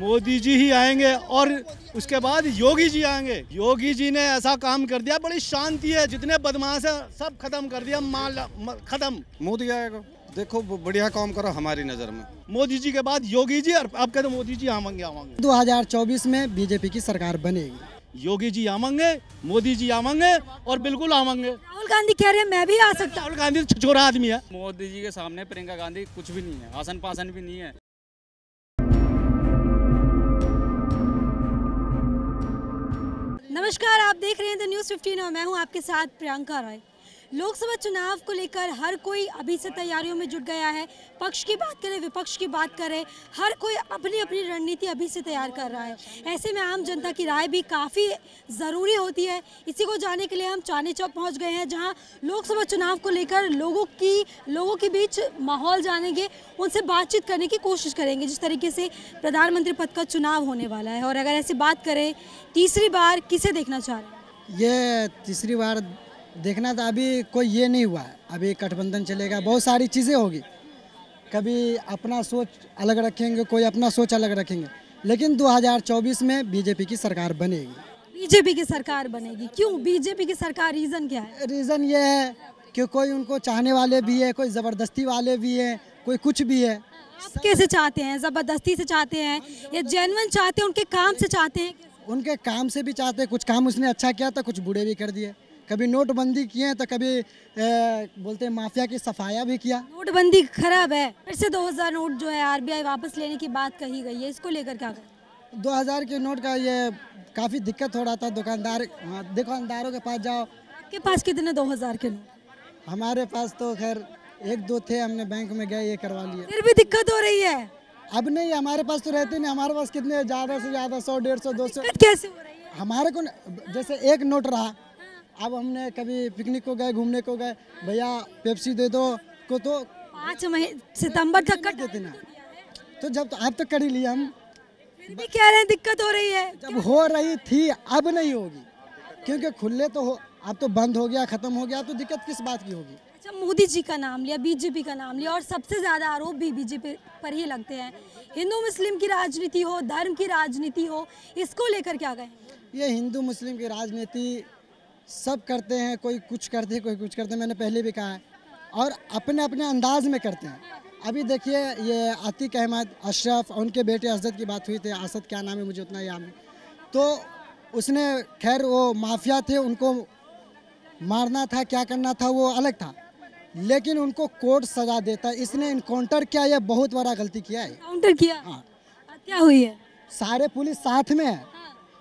मोदी जी ही आएंगे और उसके बाद योगी जी आएंगे योगी जी ने ऐसा काम कर दिया बड़ी शांति है जितने बदमाश है सब खत्म कर दिया माल खत्म मोदी आएगा देखो बढ़िया काम करो हमारी नज़र में मोदी जी के बाद योगी जी और अब कहते मोदी जी दो हजार 2024 में बीजेपी की सरकार बनेगी योगी जी आवेंगे मोदी जी आवेंगे और बिल्कुल आवेंगे राहुल गांधी कह रहे हैं मैं भी आ सकता राहुल गांधी छोरा तो आदमी है मोदी जी के सामने प्रियंका गांधी कुछ भी नहीं है आसन पासन भी नहीं है नमस्कार आप देख रहे हैं द न्यूज़ 15 और मैं हूं आपके साथ प्रियंका रॉय लोकसभा चुनाव को लेकर हर कोई अभी से तैयारियों में जुट गया है पक्ष की बात करें विपक्ष की बात करें हर कोई अपनी अपनी रणनीति अभी से तैयार कर रहा है ऐसे में आम जनता की राय भी काफ़ी ज़रूरी होती है इसी को जाने के लिए हम चांदी चौक पहुँच गए हैं जहाँ लोकसभा चुनाव को लेकर लोगों की लोगों के बीच माहौल जानेंगे उनसे बातचीत करने की कोशिश करेंगे जिस तरीके से प्रधानमंत्री पद का चुनाव होने वाला है और अगर ऐसी बात करें तीसरी बार किसे देखना चाह रहे हैं ये तीसरी बार देखना था अभी कोई ये नहीं हुआ है अभी गठबंधन चलेगा बहुत सारी चीज़ें होगी कभी अपना सोच अलग रखेंगे कोई अपना सोच अलग रखेंगे लेकिन 2024 में बीजेपी की सरकार बनेगी बीजेपी की सरकार बनेगी क्यों बीजेपी की सरकार रीज़न क्या है रीज़न ये है कि कोई उनको चाहने वाले भी है कोई ज़बरदस्ती वाले भी है कोई कुछ भी है आप कैसे चाहते हैं ज़बरदस्ती से चाहते हैं या जेनवन चाहते हैं उनके काम से चाहते हैं उनके काम से भी चाहते हैं कुछ काम उसने अच्छा किया था कुछ बुरे भी कर दिए कभी नोटबंदी किए तो कभी ए, बोलते हैं माफिया की सफाया भी किया नोटबंदी खराब है फिर से 2000 नोट जो है आरबीआई वापस लेने की बात कही गई है इसको लेकर क्या कर दो हजार के नोट का ये काफ़ी दिक्कत हो रहा था दुकानदार हाँ, दुकानदारों के पास जाओ आपके पास कितने दो हजार के नोट हमारे पास तो खैर एक दो थे हमने बैंक में गए ये करवा लिए फिर भी दिक्कत हो रही है अब नहीं हमारे पास तो रहते नहीं हमारे पास कितने ज़्यादा से ज़्यादा सौ डेढ़ सौ दो सौ कैसे हमारे को जैसे एक नोट रहा अब हमने कभी पिकनिक को गए घूमने को गए भैया पेप्सी दे दो को तो पाँच महीने सितंबर तक कट देते ना तो जब तो आप तक तो कर ही लिया हम भी कह रहे हैं दिक्कत हो रही है जब हो रही थी अब नहीं होगी क्योंकि खुले तो हो अब तो बंद हो गया खत्म हो गया तो दिक्कत किस बात की होगी अच्छा मोदी जी का नाम लिया बीजेपी का नाम लिया और सबसे ज़्यादा आरोप भी बीजेपी पर ही लगते हैं हिंदू मुस्लिम की राजनीति हो धर्म की राजनीति हो इसको लेकर क्या कहें ये हिंदू मुस्लिम की राजनीति सब करते हैं कोई कुछ करते हैं कोई कुछ करते हैं मैंने पहले भी कहा है और अपने अपने अंदाज में करते हैं अभी देखिए ये आतिक अहमद अशरफ उनके बेटे असद की बात हुई थी असद क्या नाम है मुझे उतना याद नहीं तो उसने खैर वो माफिया थे उनको मारना था क्या करना था वो अलग था लेकिन उनको कोर्ट सजा देता इसने इनकाउंटर किया यह बहुत बड़ा गलती किया है किया हाँ क्या हुई है सारे पुलिस साथ में है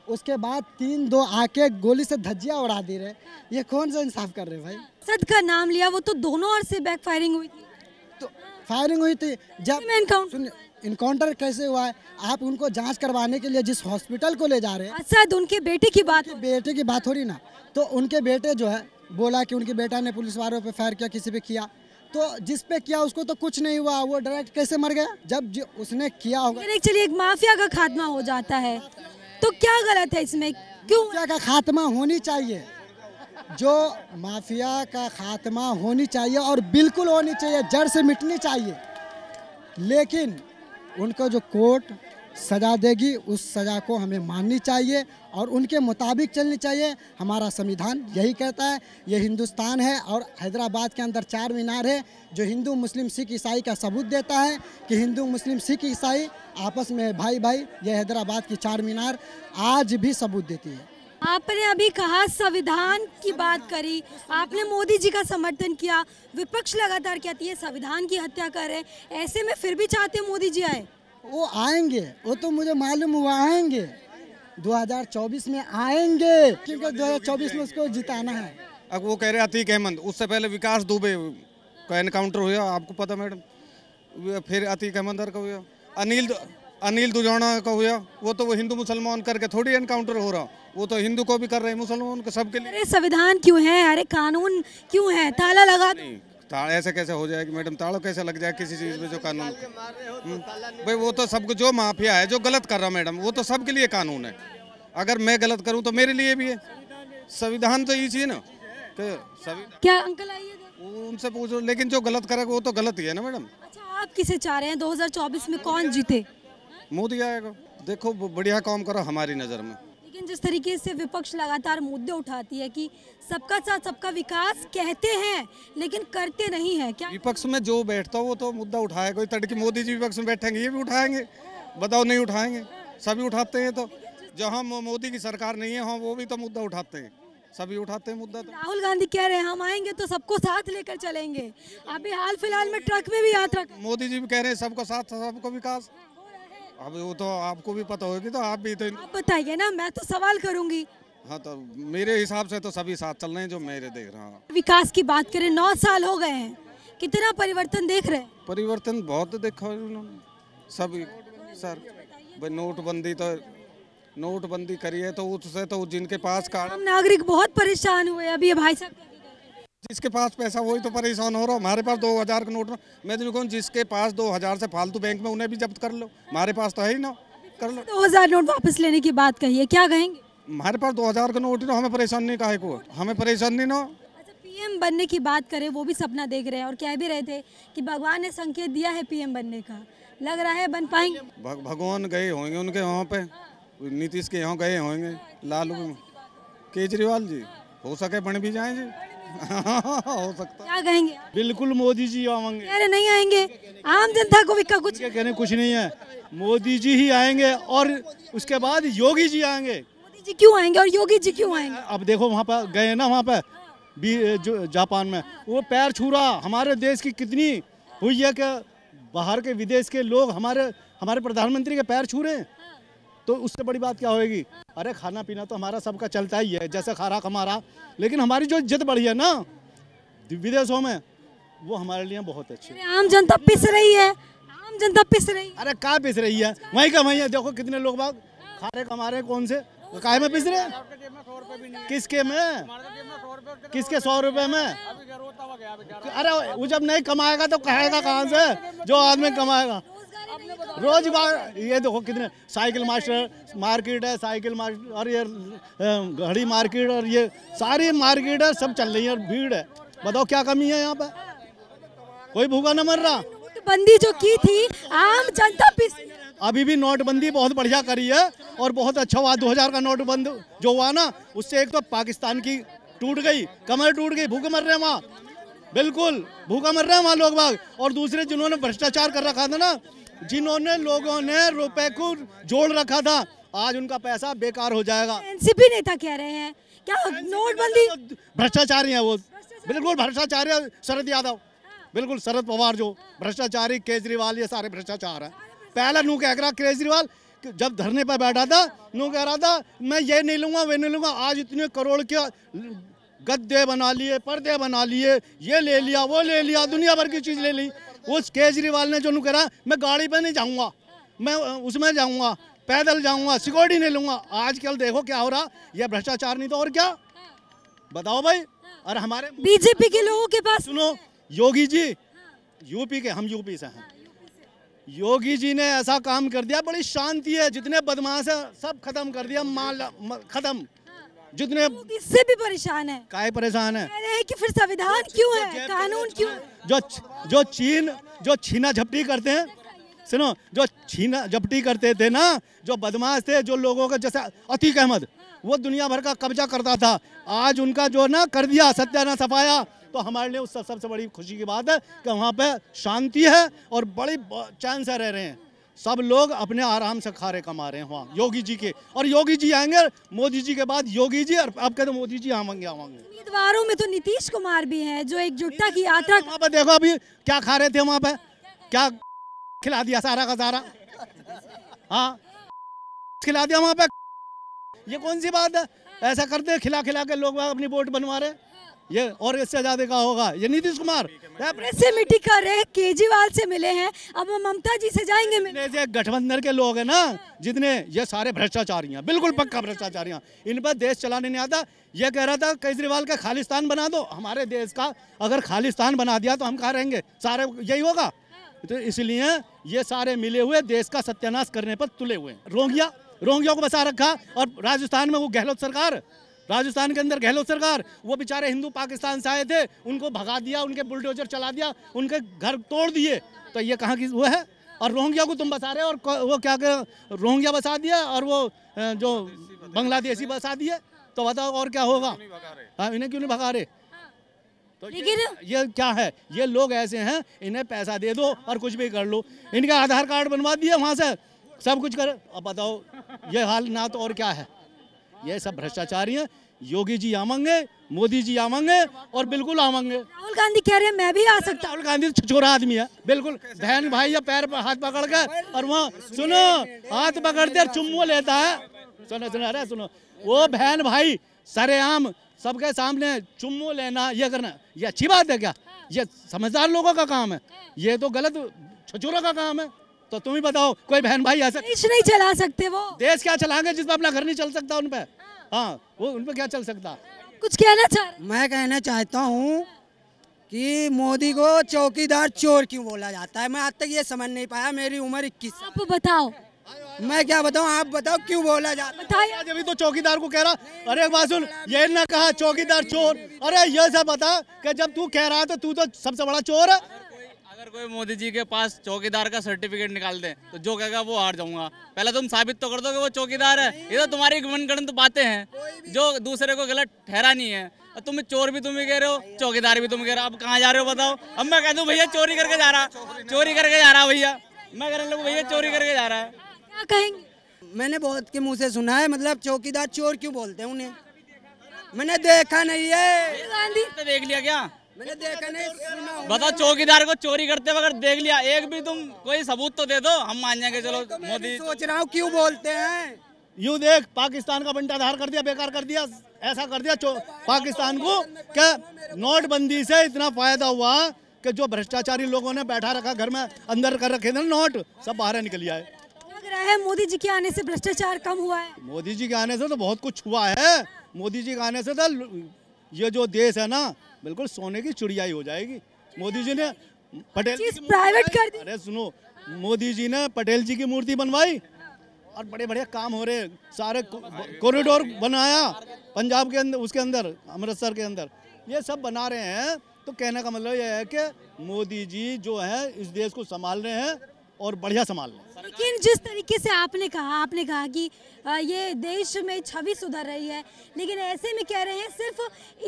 उसके बाद तीन दो आके गोली से धज्जिया उड़ा दे रहे हाँ। ये कौन सा इंसाफ कर रहे भाई हाँ। सद का नाम लिया वो तो दोनों ओर से बैक फायरिंग हुई थी तो फायरिंग हुई थी हाँ। जब इनकाउंटर कैसे हुआ है आप उनको जांच करवाने के लिए जिस हॉस्पिटल को ले जा रहे हैं सद अच्छा, तो उनके बेटे की बात बेटे की बात हो रही ना तो उनके बेटे जो है बोला कि उनके बेटा ने पुलिस वालों पे फायर किया किसी पे किया तो जिस पे किया उसको तो कुछ नहीं हुआ वो डायरेक्ट कैसे मर गया जब उसने किया होगा चलिए एक माफिया का खात्मा हो जाता है तो क्या गलत है इसमें क्यों का खात्मा होनी चाहिए जो माफिया का खात्मा होनी चाहिए और बिल्कुल होनी चाहिए जड़ से मिटनी चाहिए लेकिन उनको जो कोर्ट सजा देगी उस सजा को हमें माननी चाहिए और उनके मुताबिक चलनी चाहिए हमारा संविधान यही कहता है ये हिंदुस्तान है और हैदराबाद के अंदर चार मीनार है जो हिंदू मुस्लिम सिख ईसाई का सबूत देता है कि हिंदू मुस्लिम सिख ईसाई आपस में भाई भाई ये हैदराबाद की चार मीनार आज भी सबूत देती है आपने अभी कहा संविधान की बात करी आपने मोदी जी का समर्थन किया विपक्ष लगातार कहती है संविधान की हत्या कर रहे ऐसे में फिर भी चाहते मोदी जी आए वो आएंगे वो तो मुझे मालूम हुआ आएंगे 2024 में आएंगे क्योंकि 2024 में उसको जिताना है अब वो कह रहे अतीक अहमद उससे पहले विकास दुबे का एनकाउंटर हुआ आपको पता मैडम फिर अतीक अहमद का हुआ अनिल अनिल दुजाना का हुआ वो तो वो हिंदू मुसलमान करके थोड़ी एनकाउंटर हो रहा वो तो हिंदू को भी कर रहे हैं मुसलमान सबके लिए अरे संविधान क्यों है अरे कानून क्यों है ताला लगा ताला ऐसे कैसे हो जाएगी मैडम ताला कैसे लग जाए किसी चीज़ में जो कानून तो हम्म। भाई वो तो सबको जो माफिया है जो गलत कर रहा मैडम वो तो सबके लिए कानून है अगर मैं गलत करूँ तो मेरे लिए भी है संविधान तो ये ना तो क्या अंकल आइए उनसे पूछो लेकिन जो गलत करेगा वो तो गलत ही है ना मैडम अच्छा आप किसे चाह रहे हैं 2024 में कौन जीते मोदी आएगा देखो बढ़िया काम करो हमारी नज़र में लेकिन जिस तरीके से विपक्ष लगातार मुद्दे उठाती है कि सबका साथ सबका विकास कहते हैं लेकिन करते नहीं है क्या विपक्ष में जो बैठता वो तो मुद्दा उठाए कोई तड़की मोदी जी विपक्ष में बैठेंगे ये भी उठाएंगे बताओ नहीं उठाएंगे सभी उठाते हैं तो जहाँ मोदी की सरकार नहीं है हाँ वो भी तो मुद्दा उठाते हैं सभी उठाते हैं मुद्दा तो। राहुल गांधी कह रहे हैं हम आएंगे तो सबको साथ लेकर चलेंगे अभी हाल फिलहाल में ट्रक में भी यात्रा मोदी जी भी कह रहे हैं सबको साथ सबको विकास अब वो तो आपको भी पता होगी तो आप भी तो आप बताइए ना मैं तो सवाल करूंगी हाँ तो मेरे हिसाब से तो सभी साथ चल रहे हैं जो मेरे देख रहा हूँ विकास की बात करें नौ साल हो गए हैं कितना परिवर्तन देख रहे हैं परिवर्तन बहुत देखा उन्होंने सभी सर भाई नोटबंदी तो नोटबंदी करी है तो उससे तो जिनके पास कार्ड नागरिक बहुत परेशान हुए अभी भाई साहब जिसके पास पैसा वही तो हाँ। परेशान हो रहा हूँ हमारे पास दो हज़ार का नोट मैं तो कौन जिसके पास दो हज़ार से फालतू बैंक में उन्हें भी जब्त कर लो हमारे पास तो है ही ना कर लो दो हज़ार नोट वापस लेने की बात कही है क्या कहेंगे हमारे पास दो हज़ार का नोट ना हमें परेशानी नहीं कहा हमें हमें परेशानी ना अच्छा, पीएम बनने की बात करें वो भी सपना देख रहे हैं और कह भी रहे थे कि भगवान ने संकेत दिया है पीएम बनने का लग रहा है बन पाएंगे भगवान गए होंगे उनके यहाँ पे नीतीश के यहाँ गए होंगे हाँ, लालू केजरीवाल जी हो सके बन भी जाए जी हो सकता क्या कहेंगे बिल्कुल मोदी जी आवेंगे अरे नहीं आएंगे आम जनता को भी कुछ कहने कुछ नहीं है मोदी जी ही आएंगे और उसके बाद योगी जी आएंगे मोदी जी क्यों आएंगे और योगी जी क्यों आएंगे अब देखो वहाँ पर गए ना वहाँ पर जो जापान में वो पैर छू रहा हमारे देश की कितनी हुई है कि बाहर के विदेश के लोग हमारे हमारे प्रधानमंत्री के पैर छू रहे हैं तो उससे बड़ी बात क्या होगी अरे खाना पीना तो हमारा सबका चलता ही है जैसा खा रहा हमारा लेकिन हमारी जो इज्जत बढ़ी है ना विदेशों में वो हमारे लिए बहुत अच्छी आम जनता पिस रही है आम जनता पिस रही है अरे कहा पिस रही है वही का वही है देखो कितने लोग बाग खा रहे कमा रहे कौन से काय में पिस रहे हैं किसके में किसके सौ रुपए में अरे वो जब नहीं कमाएगा तो कहेगा कहाँ से जो आदमी कमाएगा रोज बार ये देखो कितने साइकिल मास्टर मार्केट है साइकिल मास्टर और ये घड़ी मार्केट और ये सारी मार्केट है सब चल रही है और भीड़ है बताओ क्या कमी है यहाँ पे कोई भूखा ना मर रहा बंदी जो की थी आम जनता अभी भी नोटबंदी बहुत बढ़िया करी है और बहुत अच्छा हुआ 2000 का नोट बंद जो हुआ ना उससे एक तो पाकिस्तान की टूट गई कमर टूट गई भूखे मर रहे हैं वहाँ बिल्कुल भूखा मर रहे हैं वहाँ लोग बाग और दूसरे जिन्होंने भ्रष्टाचार कर रखा था ना जिन्होंने लोगों ने रुपए को जोड़ रखा था आज उनका पैसा बेकार हो जाएगा एनसीपी नेता कह रहे हैं क्या नोटबंदी तो भ्रष्टाचारी है वो बिल्कुल भ्रष्टाचारी शरद यादव हाँ। बिल्कुल शरद पवार जो हाँ। भ्रष्टाचारी केजरीवाल ये सारे भ्रष्टाचार है पहला नू कह रहा केजरीवाल जब धरने पर बैठा था नू कह रहा था मैं ये नहीं लूंगा वे नहीं लूंगा आज इतने करोड़ के गद्दे बना लिए पर्दे बना लिए ये ले लिया वो ले लिया दुनिया भर की चीज़ ले ली उस केजरीवाल ने जो करा मैं गाड़ी पे नहीं जाऊँगा मैं उसमें जाऊँगा पैदल जाऊंगा सिक्योरिटी नहीं आज आजकल देखो क्या हो रहा यह भ्रष्टाचार नहीं तो और क्या बताओ भाई और हमारे बीजेपी के लोगों के पास सुनो योगी जी यूपी के हम यूपी से हैं योगी जी ने ऐसा काम कर दिया बड़ी शांति है जितने बदमाश है सब खत्म कर दिया माल खत्म जितने इससे भी परेशान है काय परेशान है कि फिर संविधान क्यों है कानून क्यों जो जो चीन जो छीना झपटी करते हैं सुनो जो छीना झपटी करते थे ना जो बदमाश थे जो लोगों का जैसे अतीक अहमद वो दुनिया भर का कब्जा करता था आज उनका जो ना कर दिया सत्या ना सफाया तो हमारे लिए उस सबसे सब बड़ी खुशी की बात है कि वहाँ पे शांति है और बड़ी चैन से रह रहे हैं सब लोग अपने आराम से खारे कमा रहे हैं वहाँ योगी जी के और योगी जी आएंगे मोदी जी के बाद योगी जी और अब कहते मोदी जी आवेंगे आवेंगे उम्मीदवारों में तो नीतीश कुमार भी हैं जो एकजुटता की यात्रा वहाँ पर देखो अभी क्या खा रहे थे वहाँ पे क्या खिला दिया सारा का सारा हाँ खिला दिया वहाँ पे ये कौन सी बात है ऐसा करते खिला खिला के लोग अपनी वोट बनवा रहे ये और इससे आजादी का होगा ये नीतीश कुमार से मिट्टी कर रहे केजरीवाल से मिले हैं अब हम ममता जी से जाएंगे मिलने गठबंधन के लोग हैं ना जितने ये सारे भ्रष्टाचारी हैं बिल्कुल पक्का भ्रष्टाचारी हैं इन पर देश चलाने नहीं आता ये कह रहा था केजरीवाल का खालिस्तान बना दो हमारे देश का अगर खालिस्तान बना दिया तो हम कहा रहेंगे सारे यही होगा तो इसलिए ये सारे मिले हुए देश का सत्यानाश करने पर तुले हुए रोंगिया रोंगिया को बसा रखा और राजस्थान में वो गहलोत सरकार राजस्थान के अंदर गहलोत सरकार वो बेचारे हिंदू पाकिस्तान से आए थे उनको भगा दिया उनके बुलडोजर चला दिया उनके घर तोड़ दिए तो ये कहाँ की वो है और रोहिंग्या को तुम बसा रहे हो और वो क्या कर रोहिंग्या बसा दिया और वो जो बांग्लादेशी बसा दिए तो बताओ और क्या होगा हाँ इन्हें क्यों नहीं भगा रहे तो ये, ये क्या है ये लोग ऐसे हैं इन्हें पैसा दे दो और कुछ भी कर लो इनका आधार कार्ड बनवा दिए वहाँ से सब कुछ कर अब बताओ ये हाल ना तो और क्या है ये सब भ्रष्टाचारी हैं योगी जी आवेंगे मोदी जी आवेंगे और बिल्कुल आवेंगे राहुल गांधी कह रहे हैं मैं भी आ सकता राहुल गांधी तो छोरा आदमी है बिल्कुल बहन भाई या पैर पर हाथ पकड़ कर और वहाँ सुनो हाथ पकड़ते और चुम्बो लेता है सुनो सुनो अरे सुनो वो बहन भाई सरेआम सबके सामने चुम्बो लेना ये करना ये अच्छी बात है क्या ये समझदार लोगों का काम है ये तो गलत छचोरों का काम है तो तुम ही बताओ कोई बहन भाई ऐसा देश नहीं चला सकते वो देश क्या चलाएंगे जिसमें अपना घर नहीं चल सकता उनपे हाँ।, हाँ वो उनपे क्या चल सकता कुछ कहना चाह मैं कहना चाहता हूँ कि मोदी को चौकीदार चोर क्यों बोला जाता है मैं आज तक ये समझ नहीं पाया मेरी उम्र इक्कीस आप बताओ मैं क्या बताऊँ आप बताओ क्यों बोला जाता है अभी तो चौकीदार को कह रहा अरे बासुल ये ना कहा चौकीदार चोर अरे ये सब बता कि जब तू कह रहा है तो तू तो सबसे बड़ा चोर है कोई मोदी जी के पास चौकीदार का सर्टिफिकेट निकाल दे तो जो कहेगा वो हार जाऊंगा पहले तुम साबित तो कर दो कि वो चौकीदार है ये तो तुम्हारी मनगणन तो बातें हैं जो दूसरे को गलत ठहरा नहीं है तुम चोर भी तुम ही कह रहे हो चौकीदार भी तुम कह रहे हो अब कहाँ जा रहे हो बताओ अब मैं कह दू भैया चोरी करके जा रहा चोरी करके जा रहा भैया मैं कह रहा हूँ भैया चोरी करके जा रहा है क्या कहेंगे मैंने बहुत के मुँह से सुना है मतलब चौकीदार चोर क्यों बोलते हैं उन्हें मैंने देखा नहीं है तो देख लिया क्या मैंने देखा नहीं बताओ चौकीदार को चोरी करते वगैरह देख लिया एक भी तुम कोई सबूत तो दे दो हम मान जाएंगे चलो तो मोदी तो- सोच रहा हूँ क्यों बोलते हैं यूं देख पाकिस्तान का बंटाधार कर दिया बेकार कर दिया ऐसा कर दिया पाकिस्तान को क्या नोटबंदी से इतना फायदा हुआ कि जो भ्रष्टाचारी लोगों ने बैठा रखा घर में अंदर कर रखे थे नोट सब बाहर निकल आए लग रहा है मोदी जी के आने से भ्रष्टाचार कम हुआ है मोदी जी के आने से तो बहुत कुछ हुआ है मोदी जी के आने से तो ये जो देश है ना बिल्कुल सोने की चुड़ियाई हो जाएगी मोदी जी ने पटेल प्राइवेट कर दी अरे सुनो मोदी जी ने पटेल जी की मूर्ति बनवाई और बड़े बड़े काम हो रहे सारे कॉरिडोर बनाया पंजाब के अंदर उसके अंदर अमृतसर के अंदर ये सब बना रहे हैं तो कहने का मतलब यह है कि मोदी जी जो है इस देश को संभाल रहे हैं और बढ़िया संभाल लें लेकिन जिस तरीके से आपने कहा आपने कहा कि ये देश में छवि सुधर रही है लेकिन ऐसे में कह रहे हैं सिर्फ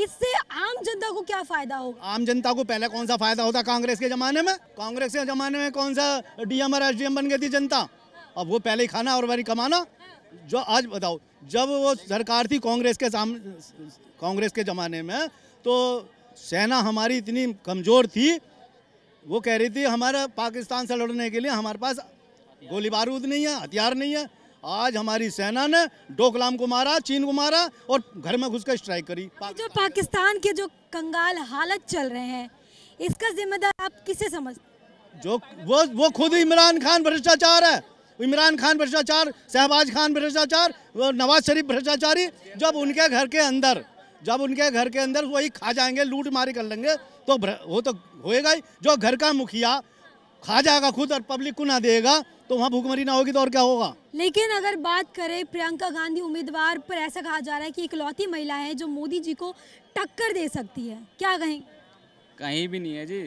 इससे आम जनता को क्या फायदा हो आम जनता को पहले कौन सा फायदा होता कांग्रेस के जमाने में कांग्रेस के जमाने में कौन सा डीएम और एसडीएम बन गई थी जनता अब वो पहले ही खाना और वही कमाना जो आज बताओ जब वो सरकार थी कांग्रेस के साम कांग्रेस के ज़माने में तो सेना हमारी इतनी कमज़ोर थी वो कह रही थी हमारा पाकिस्तान से लड़ने के लिए हमारे पास गोली बारूद नहीं है हथियार नहीं है आज हमारी सेना ने डोकलाम को मारा चीन को मारा और घर में घुसकर स्ट्राइक करी जो पाकिस्तान के जो कंगाल हालत चल रहे हैं इसका जिम्मेदार आप किसे समझ जो वो वो खुद इमरान खान भ्रष्टाचार है इमरान खान भ्रष्टाचार शहबाज खान भ्रष्टाचार नवाज शरीफ भ्रष्टाचारी जब उनके घर के अंदर जब उनके घर के अंदर वही खा जाएंगे लूट मारी कर लेंगे तो वो तो होएगा ही जो घर का मुखिया खा जाएगा खुद और पब्लिक को ना देगा तो वहाँ भूखमरी ना होगी तो और क्या होगा लेकिन अगर बात करें प्रियंका गांधी उम्मीदवार पर ऐसा कहा जा रहा है कि इकलौती महिला है जो मोदी जी को टक्कर दे सकती है क्या कहें कहीं भी नहीं है जी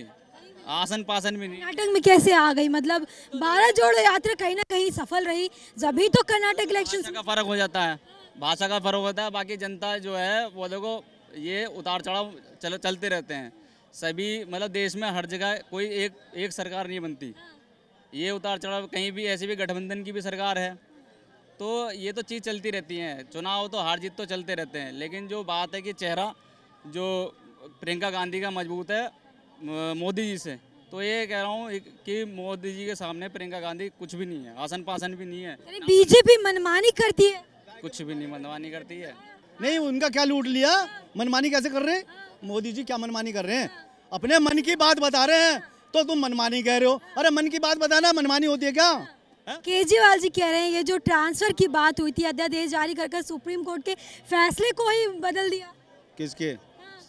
आसन पासन भी नहीं कर्नाटक में कैसे आ गई मतलब बारह जोड़ यात्रा कहीं ना कहीं सफल रही जब तो कर्नाटक इलेक्शन का फर्क हो जाता है भाषा का फ़र्क होता है बाकी जनता जो है वो देखो ये उतार चढ़ाव चल, चलते रहते हैं सभी मतलब देश में हर जगह कोई एक एक सरकार नहीं बनती ये उतार चढ़ाव कहीं भी ऐसी भी गठबंधन की भी सरकार है तो ये तो चीज़ चलती रहती है चुनाव तो हार जीत तो चलते रहते हैं लेकिन जो बात है कि चेहरा जो प्रियंका गांधी का मजबूत है मोदी जी से तो ये कह रहा हूँ कि मोदी जी के सामने प्रियंका गांधी कुछ भी नहीं है आसन पासन भी नहीं है बीजेपी मनमानी करती है कुछ भी नहीं मनमानी करती है नहीं उनका क्या लूट लिया मनमानी कैसे कर रहे हैं मोदी जी क्या मनमानी कर रहे हैं अपने मन की बात बता रहे हैं तो तुम मनमानी कह रहे हो अरे मन की बात बताना मनमानी होती है क्या हाँ? केजरीवाल जी कह रहे हैं ये जो ट्रांसफर की बात हुई थी अध्यादेश जारी कर सुप्रीम कोर्ट के फैसले को ही बदल दिया किसके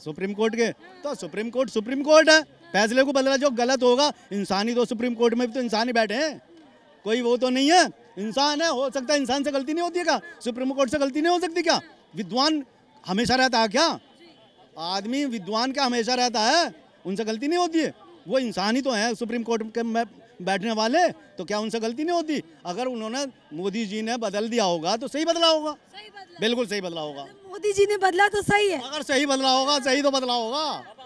सुप्रीम कोर्ट के तो सुप्रीम कोर्ट सुप्रीम कोर्ट है फैसले को बदला जो गलत होगा इंसानी तो सुप्रीम कोर्ट में भी तो इंसान ही बैठे हैं कोई वो तो नहीं है इंसान है हो सकता है इंसान से गलती नहीं होती है क्या सुप्रीम कोर्ट से गलती नहीं हो सकती क्या विद्वान हमेशा रहता है क्या आदमी विद्वान का हमेशा रहता है उनसे गलती नहीं होती है वो इंसान ही तो है सुप्रीम कोर्ट के में बैठने वाले तो क्या उनसे गलती नहीं होती अगर उन्होंने मोदी जी ने बदल दिया होगा तो सही बदला होगा बिल्कुल सही बदला होगा मोदी जी ने बदला तो सही है अगर सही बदला होगा सही तो बदला होगा